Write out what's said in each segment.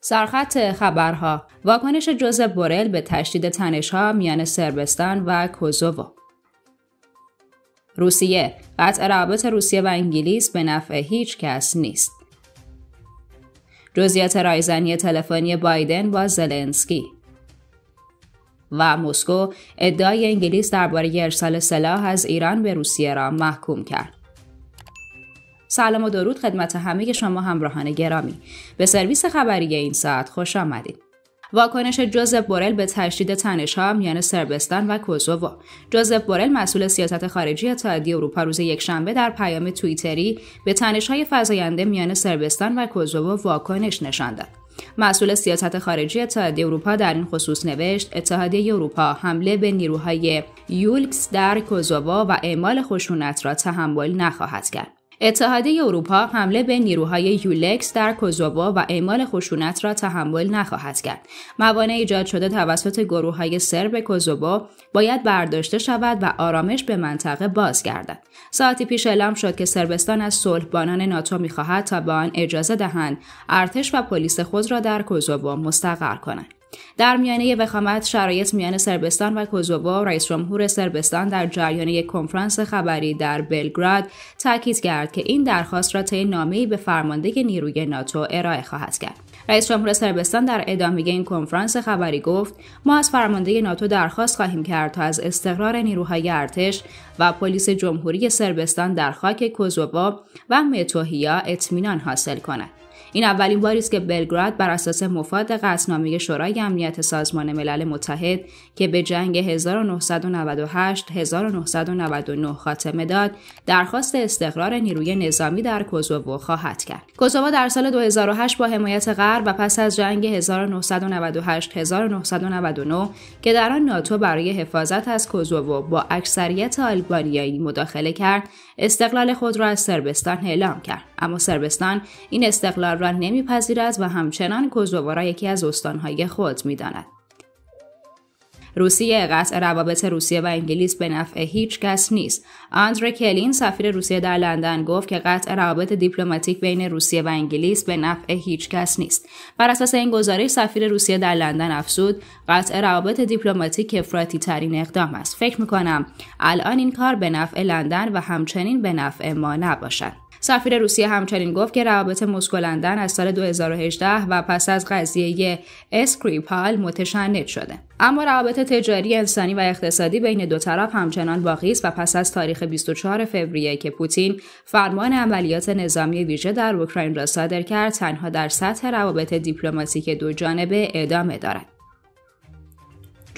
سرخط خبرها واکنش جوزف بورل به تشدید ها میان سربستان و کوزوو روسیه قطع روابط روسیه و انگلیس به نفع هیچ کس نیست جزئیات رایزنی تلفنی بایدن با زلنسکی و مسکو ادعای انگلیس درباره ارسال سلاح از ایران به روسیه را محکوم کرد سلام و درود خدمت همه شما همراهان گرامی به سرویس خبری این ساعت خوش آمدید واکنش جوزف بورل به تشدید تنشها میان سربستان و کوزوو جوزف بورل مسئول سیاست خارجی اتحادیه اروپا روز یکشنبه در پیام توییتری به تنشهای فزاینده میان سربستان و کوزوو واکنش نشان داد مسئول سیاست خارجی اتحادیه اروپا در این خصوص نوشت اتحادیه اروپا حمله به نیروهای یولکس در کوزوو و اعمال خشونت را تحمل نخواهد کرد اتحادیه اروپا حمله به نیروهای یولکس در کوزوو و اعمال خشونت را تحمل نخواهد کرد. موانع ایجاد شده توسط گروههای های سرب کوزوو باید برداشته شود و آرامش به منطقه بازگردد. ساعتی پیش اعلام شد که سربستان از صلحبانان ناتو میخواهد تا به آن اجازه دهند ارتش و پلیس خود را در کوزوو مستقر کنند. در میانه وخامت شرایط میان سربستان و کوزووا، رئیس جمهور سربستان در جریان یک کنفرانس خبری در بلگراد تاکید کرد که این درخواست را طی نامه‌ای به فرمانده نیروی ناتو ارائه خواهد کرد رئیس جمهور سربستان در ادامه این کنفرانس خبری گفت ما از فرمانده ناتو درخواست خواهیم کرد تا از استقرار نیروهای ارتش و پلیس جمهوری سربستان در خاک کوزووا و متوهیا اطمینان حاصل کند این اولین باری است که بلگراد بر اساس مفاد قطعنامه شورای امنیت سازمان ملل متحد که به جنگ 1998 1999 خاتمه داد درخواست استقرار نیروی نظامی در کوزوو خواهد کرد کوزوو در سال 2008 با حمایت غرب و پس از جنگ 1998 1999 که در آن ناتو برای حفاظت از کوزوو با اکثریت آلبانیایی مداخله کرد استقلال خود را از سربستان اعلام کرد اما سربستان این استقلال را نمیپذیرد و همچنان کوزوو را یکی از استانهای خود میداند روسیه قطع روابط روسیه و انگلیس به نفع هیچ کس نیست. آندر کلین سفیر روسیه در لندن گفت که قطع روابط دیپلماتیک بین روسیه و انگلیس به نفع هیچ کس نیست. بر اساس این گزارش سفیر روسیه در لندن افزود قطع روابط دیپلماتیک افراطی ترین اقدام است. فکر می کنم الان این کار به نفع لندن و همچنین به نفع ما نباشد. سفیر روسیه همچنین گفت که روابط مسکو لندن از سال 2018 و پس از قضیه اسکریپال متشنج شده اما روابط تجاری انسانی و اقتصادی بین دو طرف همچنان باقی است و پس از تاریخ 24 فوریه که پوتین فرمان عملیات نظامی ویژه در اوکراین را صادر کرد تنها در سطح روابط دیپلماتیک دو جانبه ادامه دارد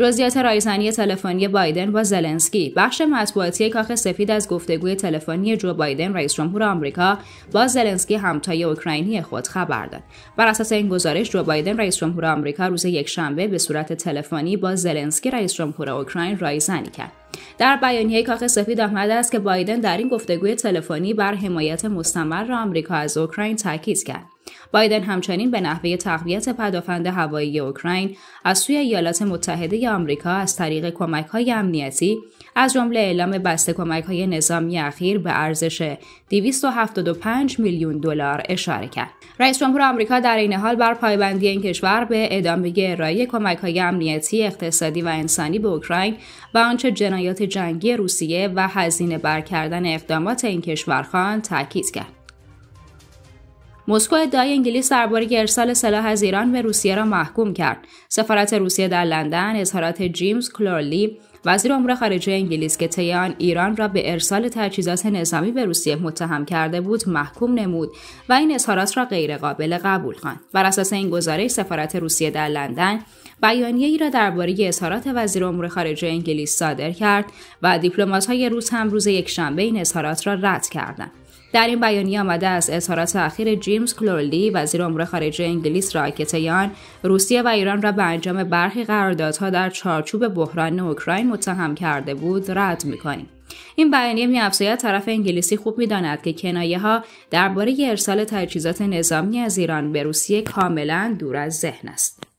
جزئیات رایزنی تلفنی بایدن با زلنسکی بخش مطبوعاتی کاخ سفید از گفتگوی تلفنی جو بایدن رئیس جمهور آمریکا با زلنسکی همتای اوکراینی خود خبر داد بر اساس این گزارش جو بایدن رئیس جمهور آمریکا روز یکشنبه به صورت تلفنی با زلنسکی رئیس جمهور اوکراین رایزنی کرد در بیانیه کاخ سفید آمده است که بایدن در این گفتگوی تلفنی بر حمایت مستمر آمریکا از اوکراین تاکید کرد بایدن همچنین به نحوه تقویت پدافند هوایی اوکراین از سوی ایالات متحده آمریکا از طریق کمک های امنیتی از جمله اعلام بسته کمک های نظامی اخیر به ارزش 275 میلیون دلار اشاره کرد. رئیس جمهور آمریکا در این حال بر پایبندی این کشور به ادامه ارائه کمک های امنیتی، اقتصادی و انسانی به اوکراین و آنچه جنایات جنگی روسیه و هزینه بر کردن اقدامات این کشور خان تاکید کرد. مسکو ادعای انگلیس درباره ارسال سلاح از ایران به روسیه را محکوم کرد سفارت روسیه در لندن اظهارات جیمز کلورلی وزیر امور خارجه انگلیس که طی ایران را به ارسال تجهیزات نظامی به روسیه متهم کرده بود محکوم نمود و این اظهارات را غیرقابل قبول خواند بر اساس این گزارش سفارت روسیه در لندن بیانیه ای را درباره اظهارات وزیر امور خارجه انگلیس صادر کرد و دیپلمات‌های روس هم روز یکشنبه این اظهارات را رد کردند در این بیانیه آمده است اظهارات اخیر جیمز کلورلی وزیر امور خارجه انگلیس را که روسیه و ایران را به انجام برخی قراردادها در چارچوب بحران اوکراین متهم کرده بود رد میکنیم این بیانیه میافزاید طرف انگلیسی خوب میداند که کنایه ها درباره ارسال تجهیزات نظامی از ایران به روسیه کاملا دور از ذهن است